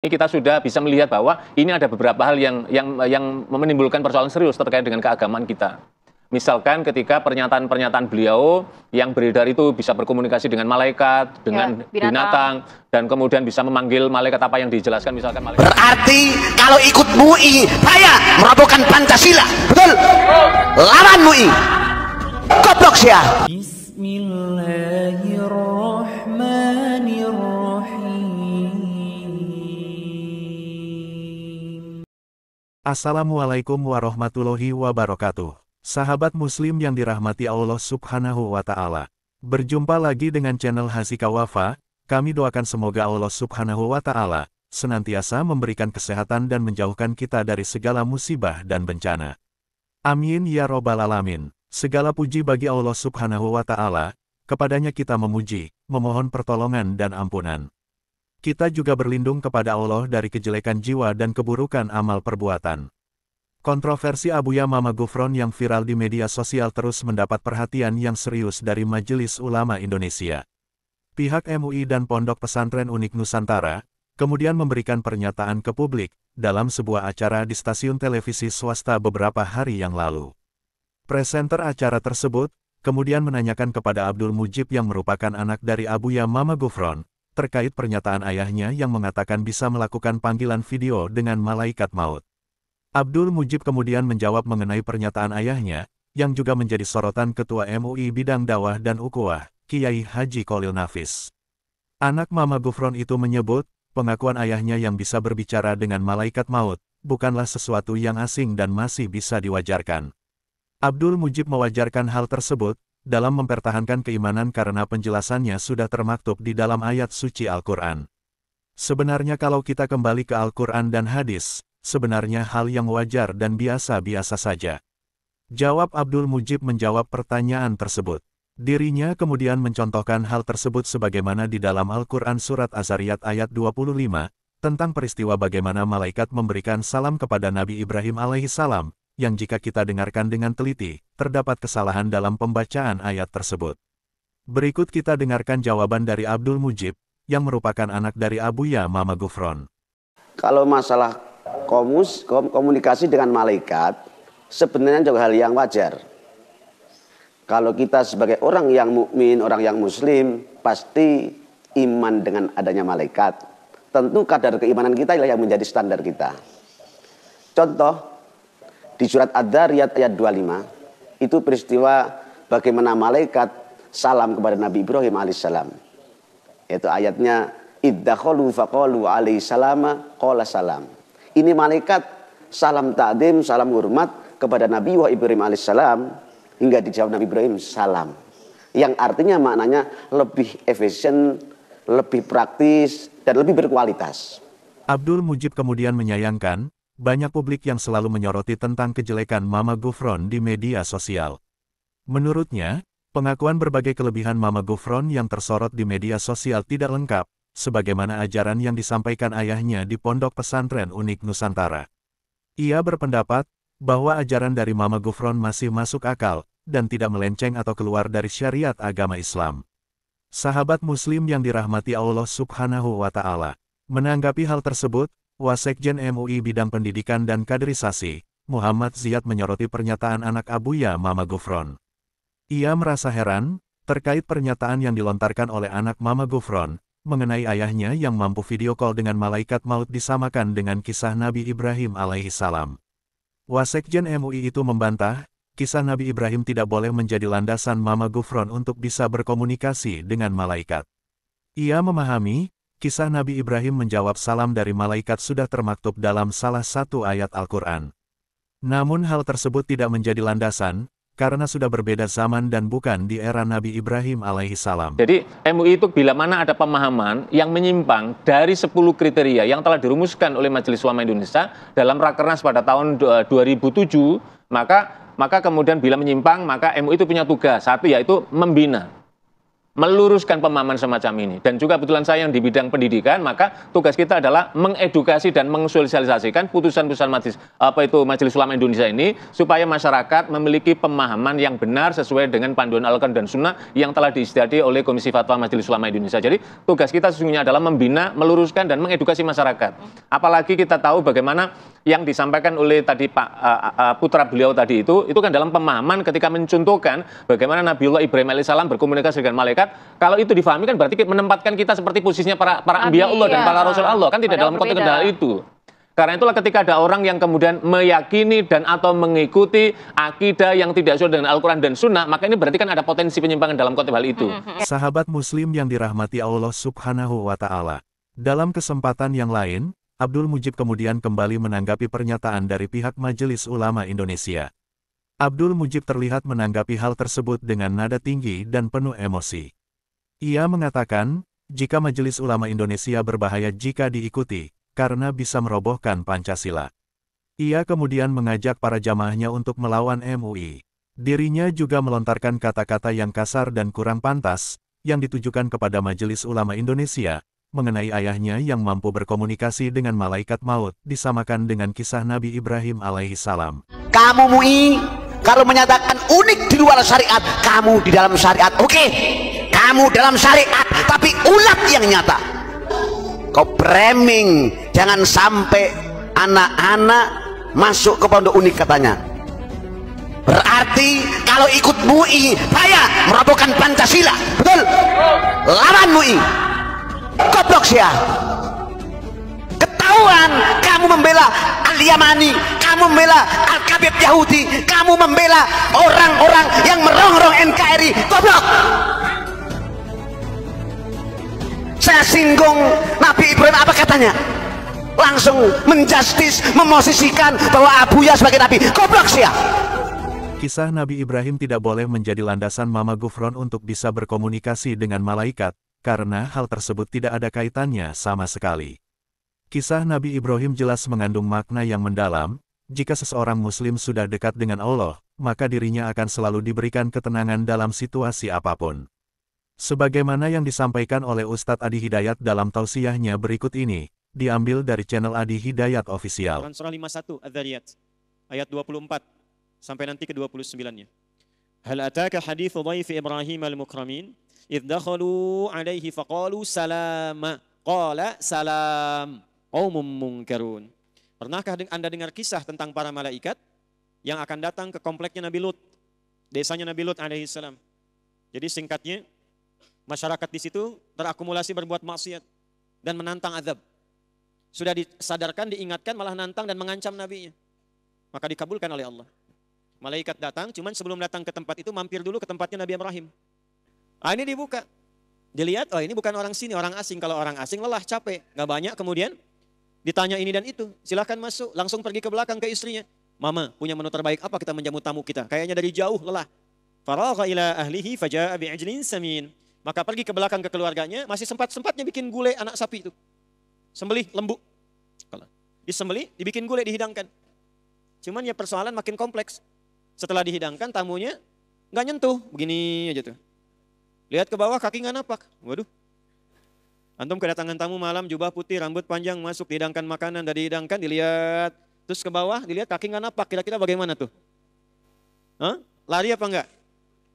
ini kita sudah bisa melihat bahwa ini ada beberapa hal yang yang yang menimbulkan persoalan serius terkait dengan keagamaan kita. Misalkan ketika pernyataan-pernyataan beliau yang beredar itu bisa berkomunikasi dengan malaikat, ya, dengan ya, binatang. binatang, dan kemudian bisa memanggil malaikat apa yang dijelaskan misalkan malaikat. Berarti kalau ikut MUI, saya merobohkan Pancasila. Betul? Lawan MUI. Goblok ya. Bismillah. Assalamualaikum warahmatullahi wabarakatuh. Sahabat muslim yang dirahmati Allah subhanahu wa ta'ala. Berjumpa lagi dengan channel Hasika Wafa, kami doakan semoga Allah subhanahu wa ta'ala senantiasa memberikan kesehatan dan menjauhkan kita dari segala musibah dan bencana. Amin ya robbal alamin. Segala puji bagi Allah subhanahu wa ta'ala, kepadanya kita memuji, memohon pertolongan dan ampunan kita juga berlindung kepada Allah dari kejelekan jiwa dan keburukan amal perbuatan. Kontroversi Abuya Mama Gufron yang viral di media sosial terus mendapat perhatian yang serius dari Majelis Ulama Indonesia. Pihak MUI dan Pondok Pesantren Unik Nusantara, kemudian memberikan pernyataan ke publik, dalam sebuah acara di stasiun televisi swasta beberapa hari yang lalu. Presenter acara tersebut, kemudian menanyakan kepada Abdul Mujib yang merupakan anak dari Abuya Mama Gufron, terkait pernyataan ayahnya yang mengatakan bisa melakukan panggilan video dengan malaikat maut. Abdul Mujib kemudian menjawab mengenai pernyataan ayahnya, yang juga menjadi sorotan Ketua MUI Bidang Dawah dan Ukuah, Kiai Haji Kolil Nafis. Anak Mama Gufron itu menyebut, pengakuan ayahnya yang bisa berbicara dengan malaikat maut, bukanlah sesuatu yang asing dan masih bisa diwajarkan. Abdul Mujib mewajarkan hal tersebut, dalam mempertahankan keimanan karena penjelasannya sudah termaktub di dalam ayat suci Al-Quran. Sebenarnya kalau kita kembali ke Al-Quran dan hadis, sebenarnya hal yang wajar dan biasa-biasa saja. Jawab Abdul Mujib menjawab pertanyaan tersebut. Dirinya kemudian mencontohkan hal tersebut sebagaimana di dalam Al-Quran Surat Azariyat ayat 25, tentang peristiwa bagaimana malaikat memberikan salam kepada Nabi Ibrahim alaihissalam, yang jika kita dengarkan dengan teliti, terdapat kesalahan dalam pembacaan ayat tersebut. Berikut kita dengarkan jawaban dari Abdul Mujib, yang merupakan anak dari Abuya Mama Gufron. Kalau masalah komus, komunikasi dengan malaikat, sebenarnya juga hal yang wajar. Kalau kita sebagai orang yang mukmin, orang yang muslim, pasti iman dengan adanya malaikat. Tentu kadar keimanan kita yang menjadi standar kita. Contoh, di surat Ad-Dariyat ayat 25 itu peristiwa bagaimana malaikat salam kepada Nabi Ibrahim alaihissalam. Yaitu ayatnya iddakholu faqalu alaihi salama qala salam. Ini malaikat salam takdim, salam hormat kepada Nabi Wah Ibrahim alaihissalam hingga dijawab Nabi Ibrahim salam. Yang artinya maknanya lebih efisien, lebih praktis dan lebih berkualitas. Abdul Mujib kemudian menyayangkan banyak publik yang selalu menyoroti tentang kejelekan Mama Gufron di media sosial. Menurutnya, pengakuan berbagai kelebihan Mama Gufron yang tersorot di media sosial tidak lengkap, sebagaimana ajaran yang disampaikan ayahnya di Pondok Pesantren Unik Nusantara. Ia berpendapat bahwa ajaran dari Mama Gufron masih masuk akal dan tidak melenceng atau keluar dari syariat agama Islam. Sahabat Muslim yang dirahmati Allah Subhanahu wa Ta'ala menanggapi hal tersebut, Wasekjen MUI Bidang Pendidikan dan Kaderisasi, Muhammad Ziyad menyoroti pernyataan anak Abuya Mama Gufron. Ia merasa heran, terkait pernyataan yang dilontarkan oleh anak Mama Gufron, mengenai ayahnya yang mampu video call dengan malaikat maut disamakan dengan kisah Nabi Ibrahim alaihissalam. Wasekjen MUI itu membantah, kisah Nabi Ibrahim tidak boleh menjadi landasan Mama Gufron untuk bisa berkomunikasi dengan malaikat. Ia memahami, Kisah Nabi Ibrahim menjawab salam dari malaikat sudah termaktub dalam salah satu ayat Al-Quran. Namun hal tersebut tidak menjadi landasan, karena sudah berbeda zaman dan bukan di era Nabi Ibrahim alaihi salam. Jadi MUI itu bila mana ada pemahaman yang menyimpang dari 10 kriteria yang telah dirumuskan oleh Majelis Ulama Indonesia dalam Rakernas pada tahun 2007, eh, maka maka kemudian bila menyimpang maka MUI itu punya tugas satu yaitu membina meluruskan pemahaman semacam ini. Dan juga kebetulan saya yang di bidang pendidikan, maka tugas kita adalah mengedukasi dan mengsosialisasikan putusan-putusan majelis apa itu Majelis Ulama Indonesia ini supaya masyarakat memiliki pemahaman yang benar sesuai dengan panduan al dan Sunnah yang telah diistiadi oleh Komisi Fatwa Majelis Ulama Indonesia. Jadi tugas kita sesungguhnya adalah membina, meluruskan dan mengedukasi masyarakat. Apalagi kita tahu bagaimana yang disampaikan oleh tadi Pak uh, uh, putra beliau tadi itu itu kan dalam pemahaman ketika mencontohkan bagaimana Nabiullah Ibrahim alaihissalam berkomunikasi dengan malaikat kalau itu difahami kan berarti menempatkan kita seperti posisinya para para Nabi, Allah iya. dan para Rasul Allah kan tidak dalam konteks kendala itu karena itulah ketika ada orang yang kemudian meyakini dan atau mengikuti akidah yang tidak sesuai dengan Al-Quran dan Sunnah, maka ini berarti kan ada potensi penyimpangan dalam konteks hal itu. Hmm, hmm, hmm, Sahabat Muslim yang dirahmati Allah Subhanahu wa Ta'ala, dalam kesempatan yang lain, Abdul Mujib kemudian kembali menanggapi pernyataan dari pihak Majelis Ulama Indonesia. Abdul Mujib terlihat menanggapi hal tersebut dengan nada tinggi dan penuh emosi. Ia mengatakan, jika Majelis Ulama Indonesia berbahaya jika diikuti, karena bisa merobohkan Pancasila. Ia kemudian mengajak para jamaahnya untuk melawan MUI. Dirinya juga melontarkan kata-kata yang kasar dan kurang pantas, yang ditujukan kepada Majelis Ulama Indonesia, mengenai ayahnya yang mampu berkomunikasi dengan malaikat maut, disamakan dengan kisah Nabi Ibrahim alaihi salam. Kamu MUI, kalau menyatakan unik di luar syariat, kamu di dalam syariat, oke. Okay. Kamu dalam syariat, tapi ulat yang nyata. Kau preming, jangan sampai anak-anak masuk ke pondok unik katanya. Berarti kalau ikut MUI, saya merobohkan Pancasila. Betul? Lawan MUI goblok sih ya ketahuan kamu membela al-Yamani kamu membela al-Kabib Yahudi kamu membela orang-orang yang merongrong NKRI goblok saya singgung Nabi Ibrahim apa katanya langsung menjustis memosisikan bahwa Ya sebagai Nabi goblok sih ya Kisah Nabi Ibrahim tidak boleh menjadi landasan Mama Gufron untuk bisa berkomunikasi dengan malaikat, karena hal tersebut tidak ada kaitannya sama sekali. Kisah Nabi Ibrahim jelas mengandung makna yang mendalam, jika seseorang muslim sudah dekat dengan Allah, maka dirinya akan selalu diberikan ketenangan dalam situasi apapun. Sebagaimana yang disampaikan oleh Ustadz Adi Hidayat dalam tausiahnya berikut ini, diambil dari channel Adi Hidayat Official. Surah 51 Adzariyat ayat 24 sampai nanti ke 29-nya. Hal ataka hadithu daifi Ibrahim al-mukramin Iddakhalu alaihi faqalu salama. Qala salam. Qaumum mungkarun. Pernahkah Anda dengar kisah tentang para malaikat yang akan datang ke kompleknya Nabi Lut? Desanya Nabi Lut alaihi salam. Jadi singkatnya, masyarakat di situ terakumulasi berbuat maksiat dan menantang azab. Sudah disadarkan, diingatkan, malah nantang dan mengancam nabinya. Maka dikabulkan oleh Allah. Malaikat datang, cuman sebelum datang ke tempat itu mampir dulu ke tempatnya Nabi Ibrahim. Ah, ini dibuka. Dilihat, oh ini bukan orang sini, orang asing. Kalau orang asing lelah, capek, nggak banyak. Kemudian ditanya ini dan itu, silahkan masuk. Langsung pergi ke belakang ke istrinya. Mama, punya menu terbaik apa kita menjamu tamu kita? Kayaknya dari jauh lelah. Faragha ila ahlihi faja'a bi'ajlin samin. Maka pergi ke belakang ke keluarganya, masih sempat-sempatnya bikin gulai anak sapi itu. Sembelih lembu. Disembelih, dibikin gulai, dihidangkan. Cuman ya persoalan makin kompleks. Setelah dihidangkan tamunya nggak nyentuh, begini aja tuh. Lihat ke bawah kaki nggak napak. Waduh. Antum kedatangan tamu malam jubah putih, rambut panjang masuk dihidangkan makanan, dari hidangkan dilihat terus ke bawah dilihat kaki nggak napak. Kira-kira bagaimana tuh? Hah? Lari apa nggak?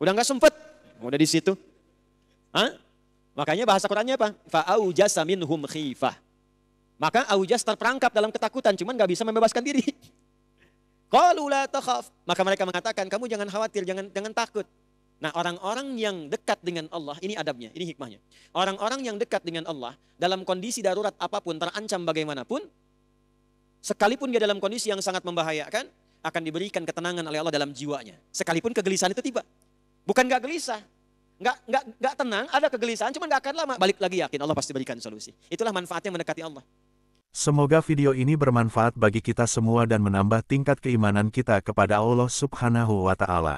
Udah nggak sempet. Oh, udah di situ. Hah? Makanya bahasa Qurannya apa? Fa'aujasa minhum khifah. Maka aujas terperangkap dalam ketakutan, cuman nggak bisa membebaskan diri. Kalulah la Maka mereka mengatakan, kamu jangan khawatir, jangan jangan takut. Nah orang-orang yang dekat dengan Allah, ini adabnya, ini hikmahnya. Orang-orang yang dekat dengan Allah dalam kondisi darurat apapun, terancam bagaimanapun, sekalipun dia dalam kondisi yang sangat membahayakan, akan diberikan ketenangan oleh Allah dalam jiwanya. Sekalipun kegelisahan itu tiba. Bukan gak gelisah, nggak nggak nggak tenang, ada kegelisahan, cuman nggak akan lama. Balik lagi yakin Allah pasti berikan solusi. Itulah manfaatnya mendekati Allah. Semoga video ini bermanfaat bagi kita semua dan menambah tingkat keimanan kita kepada Allah Subhanahu wa Ta'ala.